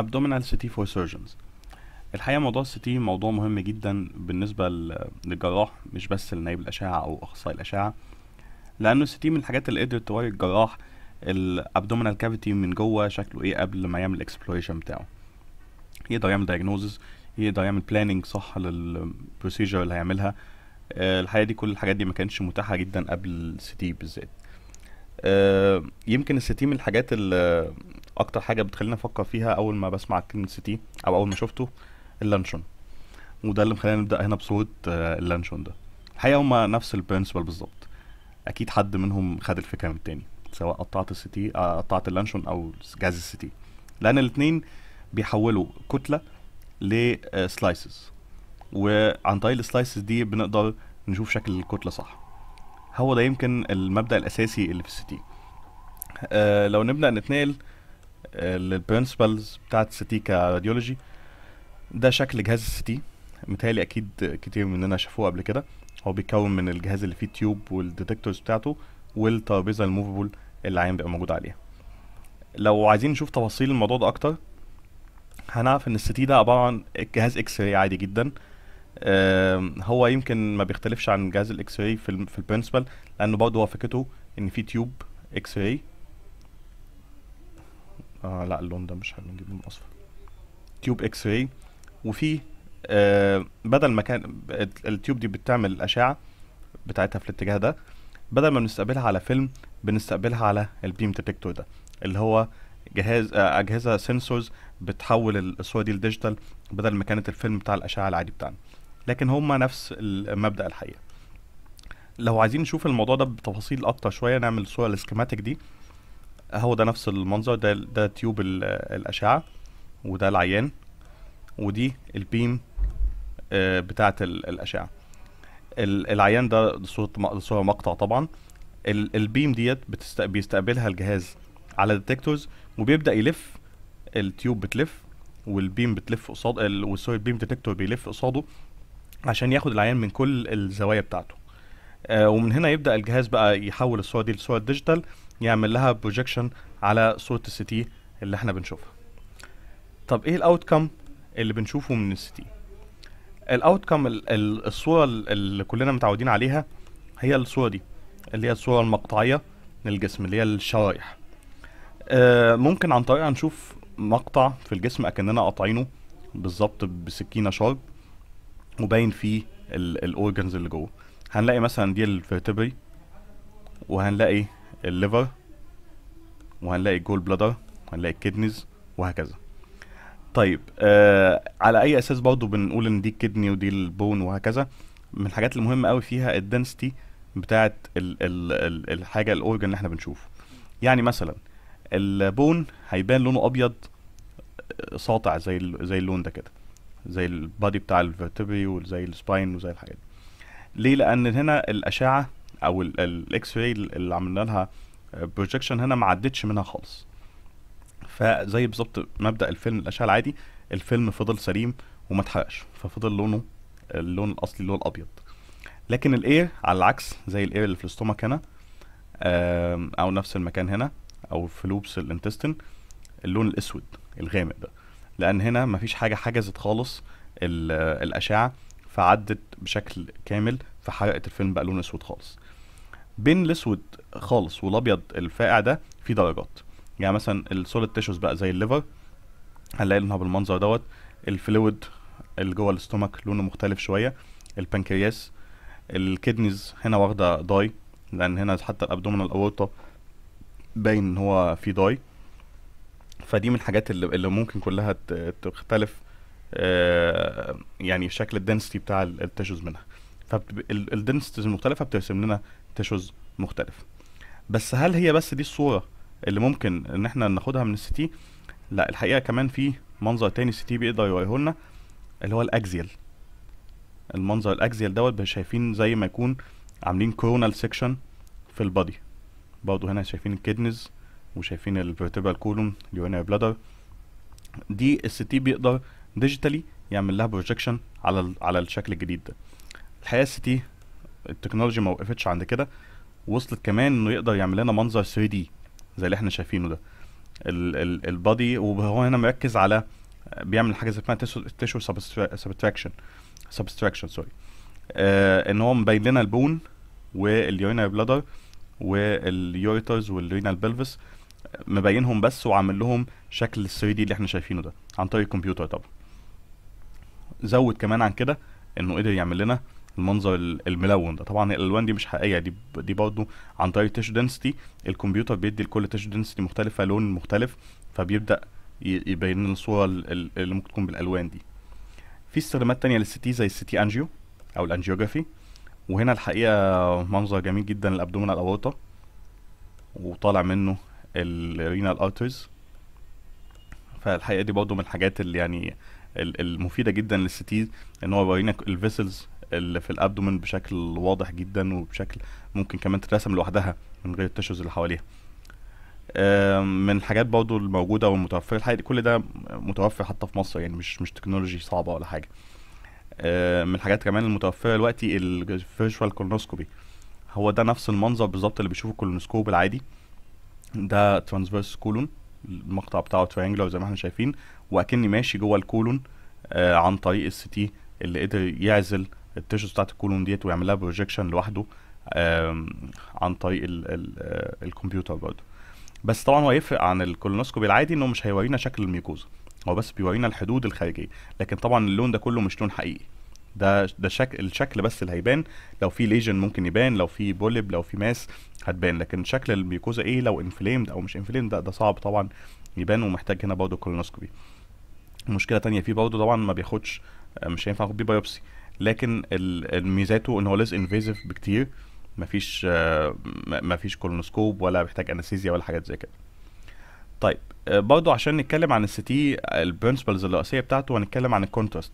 abdominal CT for surgeons الحقيقة موضوع السي تي موضوع مهم جدا بالنسبة للجراح مش بس لنايب الأشعة أو أخصائي الأشعة لأنه السي تي من الحاجات اللي قدرت توري الجراح الابدومينال كافيتي من جوه شكله ايه قبل ما يعمل الاكسبلوريشن بتاعه يقدر يعمل دايجنوزز يقدر يعمل بلاننج صح للبروسيجر اللي هيعملها آه، الحقيقه دي كل الحاجات دي ما كانتش متاحه جدا قبل السي تي بالذات آه، يمكن السي تي من الحاجات اللي اكتر حاجه بتخليني افكر فيها اول ما بسمع كلمه سيتي او اول ما شفته اللانشون وده اللي مخلينا نبدا هنا بصوره آه، اللانشون ده الحقيقه هما نفس البرنسبل بالظبط اكيد حد منهم خد الفكره من التاني سواء قطعت السيتي آه، قطعت اللانشون او جهاز السيتي لان الاثنين بيحولوا كتله لسلايسز آه، وعن طريق السلايسز دي بنقدر نشوف شكل الكتله صح هو ده يمكن المبدا الاساسي اللي في السيتي أه لو نبدا نتنقل آه، للبرنسبلز بتاعت سيتي كراديولوجي ده شكل جهاز السيتي متهيألي اكيد كتير مننا شافوه قبل كده هو بيتكون من الجهاز اللي فيه تيوب والديتكتورز بتاعته والترابيزه الموفبل اللي العين بيبقى موجود عليها لو عايزين نشوف تفاصيل الموضوع ده اكتر هنعرف ان السيتي ده عباره عن جهاز اكس راي عادي جدا هو يمكن ما بيختلفش عن جهاز الاكس راي في, في البرنسبل لانه برضه هو فكرته ان في تيوب اكس راي آه لا اللون ده مش حلو نجيب لون اصفر تيوب اكس راي وفي آه بدل ما كان التيوب دي بتعمل الاشعه بتاعتها في الاتجاه ده بدل ما بنستقبلها على فيلم بنستقبلها على البيم ديتكتور ده اللي هو جهاز آه اجهزه سنسورز بتحول الصوره دي لديجيتال بدل ما كانت الفيلم بتاع الاشعه العادي بتاعنا لكن هما نفس المبدا الحقيقه لو عايزين نشوف الموضوع ده بتفاصيل اكتر شويه نعمل صوره الاسكيماتيك دي هو ده نفس المنظر ده ده تيوب الاشعه وده العيان ودي البيم آه، بتاعه الاشعه العيان ده صوره صوره مقطع طبعا البيم ديت بيستقبلها الجهاز على ديتكتورز وبيبدا يلف التيوب بتلف والبيم بتلف قصاد والسوري البيم ديتكتور بيلف قصاده عشان ياخد العيان من كل الزوايا بتاعته آه، ومن هنا يبدا الجهاز بقى يحول الصوره دي لصوره ديجيتال يعمل لها بروجكشن على صوره السيتي اللي احنا بنشوفها طب ايه الاوتكم اللي بنشوفه من السيتي الاوتكم الصوره اللي كلنا متعودين عليها هي الصوره دي اللي هي الصوره المقطعيه للجسم اللي هي الشرايح آه ممكن عن طريقها نشوف مقطع في الجسم اكننا قاطعينه بالظبط بسكينه شارب وباين فيه الاورجنز اللي جوه هنلاقي مثلا دي الفيرتبري وهنلاقي الليفر وهنلاقي الجول بلادر وهنلاقي الكدنيز وهكذا طيب آه على اي اساس برضو بنقول ان دي الكدني ودي البون وهكذا من الحاجات المهمه قوي فيها الدنسيتي بتاعه الحاجه الاورجن اللي احنا بنشوفه يعني مثلا البون هيبان لونه ابيض آه، ساطع زي زي اللون ده كده زي البادي بتاع الفرتبري وزي السباين وزي الحاجات دي ليه لان هنا الاشعه او الاكس راي اللي عملنا لها بروجكشن آه، هنا ما عدتش منها خالص فزي بالظبط مبدا الفيلم الاشعه العادي الفيلم فضل سليم وما اتحرقش ففضل لونه اللون الاصلي اللي هو الابيض لكن الاير على العكس زي الاير اللي في الاستومك هنا او نفس المكان هنا او في لوبس الانتستين اللون الاسود الغامق ده لان هنا مفيش حاجه حجزت خالص الاشعه فعدت بشكل كامل في حلقه الفيلم بقى لون اسود خالص بين الاسود خالص والابيض الفاقع ده في درجات يعني مثلا السوليد تيشوز بقى زي الليفر هنلاقي لونها بالمنظر دوت الفلويد اللي جوه الاستومك لونه مختلف شويه البنكرياس الكدنيز هنا واخده داي لان هنا حتى الابدومينال الاورطة باين ان هو في داي فدي من الحاجات اللي, اللي ممكن كلها تختلف آه، يعني شكل الدنسيتي بتاع التيشوز منها فالدنسيتيز المختلفه بترسم لنا تشوز مختلف بس هل هي بس دي الصوره اللي ممكن ان احنا ناخدها من السي لا الحقيقه كمان في منظر تاني السي تي بيقدر يوريه لنا اللي هو الاكزيال المنظر الاكزيال دوت شايفين زي ما يكون عاملين كورونال سيكشن في البادي برضه هنا شايفين الكدنز وشايفين الفيرتبرال كولوم اليورينري بلادر دي السي تي بيقدر ديجيتالي يعمل لها بروجكشن على على الشكل الجديد ده الحقيقه السيتي التكنولوجيا ما وقفتش عند كده وصلت كمان انه يقدر يعمل لنا منظر 3 دي زي اللي احنا شايفينه ده البادي وهو هنا مركز على بيعمل حاجه اسمها تيشو سبستراكشن سبستراكشن سوري ان هو مبين لنا البون واليورينال بلادر واليوريترز والرينال بلفس مبينهم بس وعامل لهم شكل 3 دي اللي احنا شايفينه ده عن طريق الكمبيوتر طبعا زود كمان عن كده انه قدر يعمل لنا المنظر الملون ده طبعا الالوان دي مش حقيقيه دي دي برضه عن طريق تيشو دنسيتي الكمبيوتر بيدي لكل تيشو دنسيتي مختلفه لون مختلف فبيبدا يبين لنا الصوره اللي ممكن تكون بالالوان دي في استخدامات تانية للسيتي زي السيتي انجيو او الانجيوجرافي وهنا الحقيقه منظر جميل جدا للابدومين الاورطه وطالع منه الرينال ارترز فالحقيقه دي برضه من الحاجات اللي يعني المفيده جدا للسيتي ان هو بيورينا الفيسلز اللي في الابدومن بشكل واضح جدا وبشكل ممكن كمان تترسم لوحدها من غير التشوز اللي حواليها من الحاجات برضو الموجوده والمتوفره الحقيقه كل ده متوفر حتى في مصر يعني مش مش تكنولوجي صعبه ولا حاجه من الحاجات كمان المتوفره دلوقتي الفيشوال كولونوسكوبي هو ده نفس المنظر بالظبط اللي بيشوفه الكولونوسكوب العادي ده ترانسفيرس كولون المقطع بتاعه تريانجلر زي ما احنا شايفين واكني ماشي جوه الكولون آه، عن طريق السي تي اللي قدر يعزل التيشوز بتاعت الكولون ديت ويعمل لها بروجيكشن لوحده عن طريق آه، الكمبيوتر برضه بس طبعا هو يفرق عن الكولونوسكوبي العادي انه مش هيورينا شكل الميوكوزا هو بس بيورينا الحدود الخارجيه لكن طبعا اللون ده كله مش لون حقيقي ده ده شك الشكل بس اللي هيبان لو في ليجن ممكن يبان لو في بولب لو في ماس هتبان لكن شكل الميوكوزا ايه لو انفليمد او مش انفليمد ده, ده صعب طبعا يبان ومحتاج هنا برضه كولونوسكوبي مشكله تانية فيه برضه طبعا ما بياخدش مش هينفع اخد بيه بايوبسي لكن ميزاته ان هو ليس انفيزيف بكتير مفيش آه، مفيش كولونوسكوب ولا بيحتاج انستيزيا ولا حاجات زي كده طيب آه، برضو عشان نتكلم عن السي تي البرنسبلز الرئيسيه بتاعته هنتكلم عن الكونتراست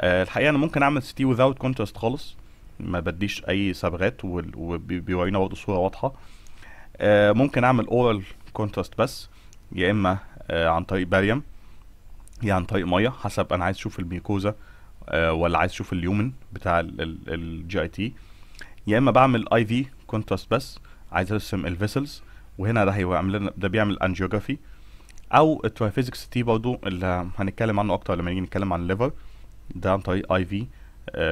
آه، الحقيقه انا ممكن اعمل سي تي وذاوت كونتراست خالص ما بديش اي صبغات وبيورينا برضو صوره واضحه ممكن اعمل اورال كونتراست بس يا اما عن طريق باريوم يا عن طريق ميه حسب انا عايز اشوف الميكوزا آه، ولا عايز اشوف اليومن بتاع الجي اي تي يا اما بعمل اي في كونتراست بس عايز ارسم الفيسلز وهنا ده هيعمل لنا ده بيعمل انجيوجرافي او الترايفيزكس تي برضو اللي هنتكلم عنه اكتر لما نيجي نتكلم عن الليفر ده عن طريق اي في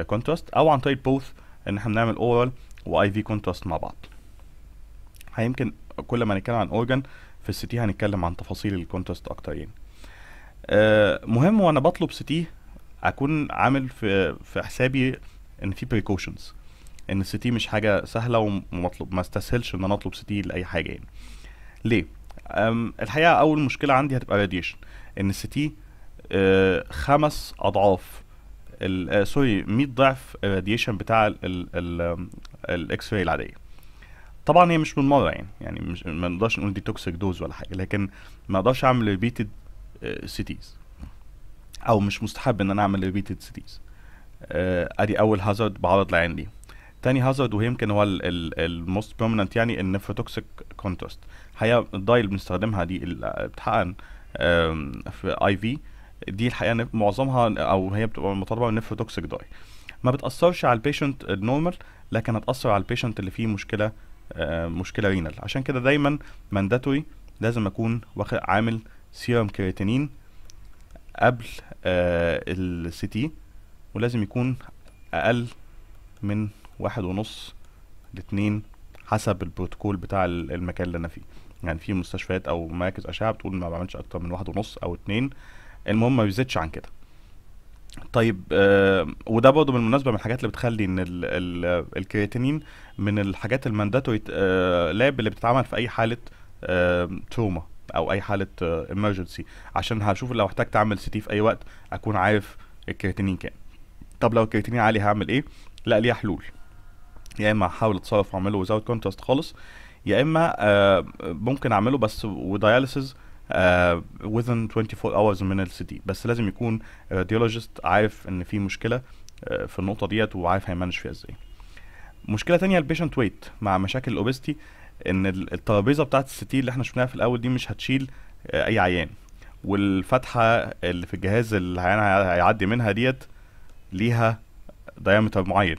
كونتراست او عن طريق بوث ان احنا بنعمل اورال واي في كونتراست مع بعض هيمكن كل ما نتكلم عن اورجان في السي تي هنتكلم عن تفاصيل الكونتراست اكتر يعني أه مهم وانا بطلب سي تي اكون عامل في في حسابي ان في بريكوشنز ان السي تي مش حاجه سهله ومطلوب ما استسهلش ان انا اطلب سي تي لاي حاجه يعني ليه الحقيقه اول مشكله عندي هتبقى راديشن ان السي تي آه، خمس اضعاف سوري آه، 100 ضعف الراديشن بتاع الاكس راي آه، العاديه طبعا هي مش من مره يعني يعني مش ما نقدرش نقول دي توكسيك دوز ولا حاجه لكن ما اقدرش اعمل ريبيتد سيتيز او مش مستحب ان انا اعمل ريبيتد سيريز آه، ادي اول هازارد بعرض لعندي تاني هازارد وهي يمكن هو الموست بروميننت يعني النفروتوكسيك كونتراست الحقيقه اللي بنستخدمها دي بتحقن في اي في دي الحقيقه معظمها او هي بتبقى مطالبه بالنفروتوكسيك داي ما بتاثرش على البيشنت النورمال لكن هتاثر على البيشنت اللي فيه مشكله آه، مشكله رينال عشان كده دايما مانداتوري لازم اكون واخد عامل سيرم كرياتينين قبل آه، السي تي ولازم يكون اقل من واحد ونص لاتنين حسب البروتوكول بتاع المكان اللي انا فيه يعني في مستشفيات او مراكز اشعه بتقول ما بعملش اكتر من واحد ونص او اتنين المهم ما بيزيدش عن كده طيب آه وده برضه بالمناسبه من الحاجات اللي بتخلي ان الكرياتينين من الحاجات المانداتوري آه لاب اللي بتتعمل في اي حاله آه تروما او اي حاله ايمرجنسي آه، عشان هشوف لو احتجت اعمل سي في اي وقت اكون عارف الكرياتينين كام طب لو الكرياتينين عالي هعمل ايه لا ليها حلول يا اما احاول اتصرف واعمله ويزاوت كونتراست خالص يا اما آه، ممكن اعمله بس ودياليسز آه within 24 hours من السيتي بس لازم يكون راديولوجيست عارف ان في مشكله آه، في النقطه ديت وعارف هيمانج فيها ازاي مشكله تانية البيشنت ويت مع مشاكل الاوبستي ان الترابيزه بتاعه الستيل اللي احنا شفناها في الاول دي مش هتشيل اي عيان والفتحه اللي في الجهاز اللي العيان هيعدي منها ديت ليها دايمتر معين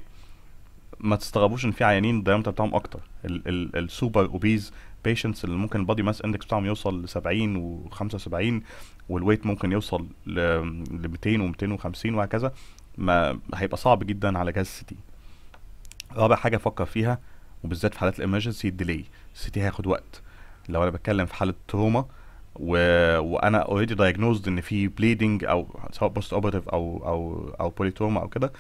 ما تستغربوش ان في عيانين الديامتر بتاعهم اكتر السوبر اوبيز بيشنتس اللي ممكن البادي ماس اندكس بتاعهم يوصل ل 70 و75 والويت ممكن يوصل ل 200 و250 وهكذا ما هيبقى صعب جدا على جهاز السيتي رابع حاجه فكر فيها وبالذات في حالات الامرجنسي ديلي السي تي هياخد وقت لو انا بتكلم في حاله تروما و... وانا اوريدي دايجنوزد ان في بليدنج او سواء بوست اوبرتيف او او او بوليتوما او كده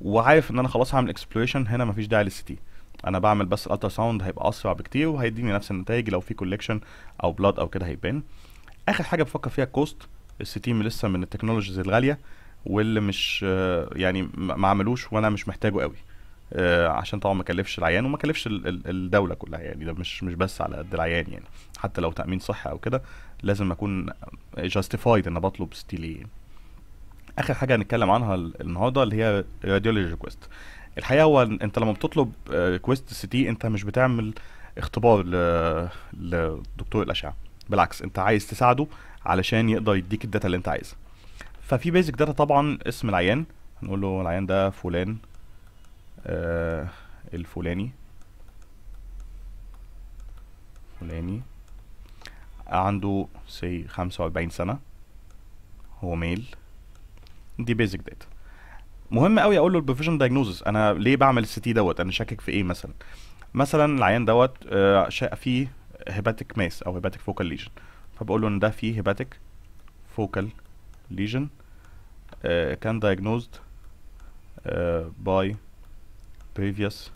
وعارف ان انا خلاص هعمل اكسبلوريشن هنا مفيش داعي للسي تي انا بعمل بس الالترا ساوند هيبقى اسرع بكتير وهيديني نفس النتائج لو في كولكشن او بلاد او كده هيبان اخر حاجه بفكر فيها الكوست السي تي لسه من التكنولوجيز الغاليه واللي مش يعني ما عملوش وانا مش محتاجه قوي آه، عشان طبعا ما كلفش العيان وما كلفش الدوله كلها يعني ده مش مش بس على قد العيان يعني حتى لو تامين صحي او كده لازم اكون جاستيفايد ان بطلب ستي ليه e. اخر حاجه هنتكلم عنها النهارده اللي هي راديولوجي كويست الحقيقه هو انت لما بتطلب كويست سي تي انت مش بتعمل اختبار لدكتور الاشعه بالعكس انت عايز تساعده علشان يقدر يديك الداتا اللي انت عايزها ففي بيزك داتا طبعا اسم العيان هنقول له العيان ده فلان آه الفلاني فلاني عنده سي خمسة وأربعين سنة هو ميل دي بيزك داتا مهم قوي اقول له البروفيشن دايجنوزس انا ليه بعمل السي تي دوت انا شاكك في ايه مثلا مثلا العيان دوت فيه هيباتيك ماس او هيباتيك فوكال ليجن فبقول له ان ده فيه هيباتيك فوكال ليجن كان دايجنوزد آه، باي previous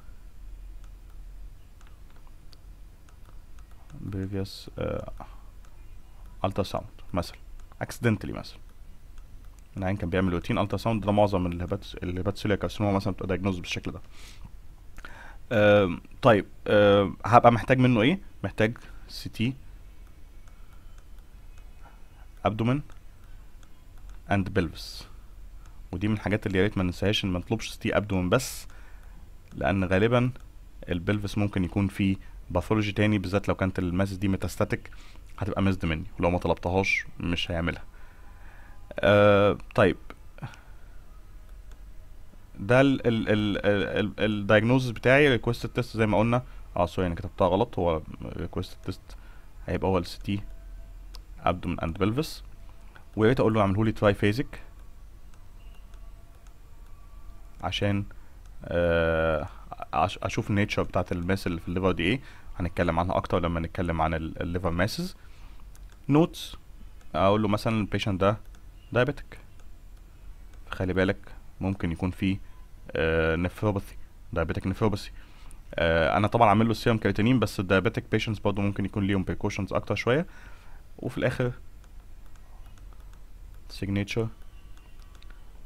previous uh, ultrasound مثلا accidentally مثلا العين كان بيعمل روتين ultrasound ده معظم الهباتس الهباتسيليا كارسينوما مثلا بتبقى دايجنوز بالشكل ده طيب هبقى محتاج منه ايه محتاج سي تي ابدومن اند بلفس ودي من الحاجات اللي يا ريت ما ننساهاش ان ما نطلبش سي تي ابدومن بس لان غالبا البلفس ممكن يكون فيه باثولوجي تاني بالذات لو كانت الماس دي ميتاستاتيك هتبقى مسد مني ولو ما طلبتهاش مش هيعملها آه طيب ده ال ال ال ال الدايجنوزس بتاعي ريكوست تيست زي ما قلنا اه سوري انا كتبتها غلط هو ريكوست تيست هيبقى هو ال تي ابدومن اند بلفس ويا ريت اقول له اعمله لي تراي فيزيك عشان آه، اشوف النيتشر بتاعت الماس اللي في الليفر دي ايه هنتكلم عنها اكتر لما نتكلم عن الليفر ماسز نوتس اقول له مثلا البيشنت ده دايابيتك خلي بالك ممكن يكون فيه نفروباثي دايابيتك نفروباثي انا طبعا عامل له سيرم كريتينين بس الدايابيتك بيشنتس برضه ممكن يكون ليهم بريكوشنز اكتر شويه وفي الاخر سيجنتشر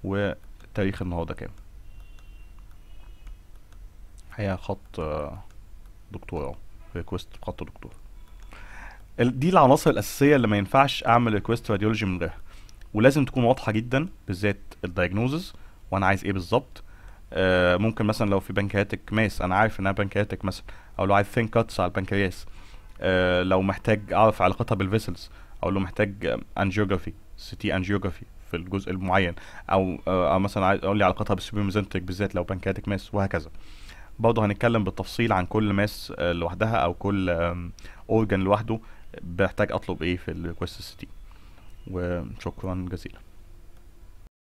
وتاريخ النهارده كام هي خط آه، دكتور اهو ريكوست بخط دكتور دي العناصر الاساسيه اللي ما ينفعش اعمل ريكوست راديولوجي من غيرها ولازم تكون واضحه جدا بالذات الدايجنوزز وانا عايز ايه بالظبط آه ممكن مثلا لو في بنكرياتيك ماس انا عارف انها بنكرياتيك مثلا او لو عايز ثين كاتس على البنكرياس آه لو محتاج اعرف علاقتها بالفيسلز او لو محتاج انجيوجرافي سي تي انجيوجرافي في الجزء المعين او آه مثلا عايز اقول لي علاقتها بالسوبر بالذات لو بنكرياتيك ماس وهكذا آه برضه هنتكلم بالتفصيل عن كل ماس آه، لوحدها او كل اورجن لوحده بحتاج اطلب ايه في الريكوست سي وشكرا جزيلا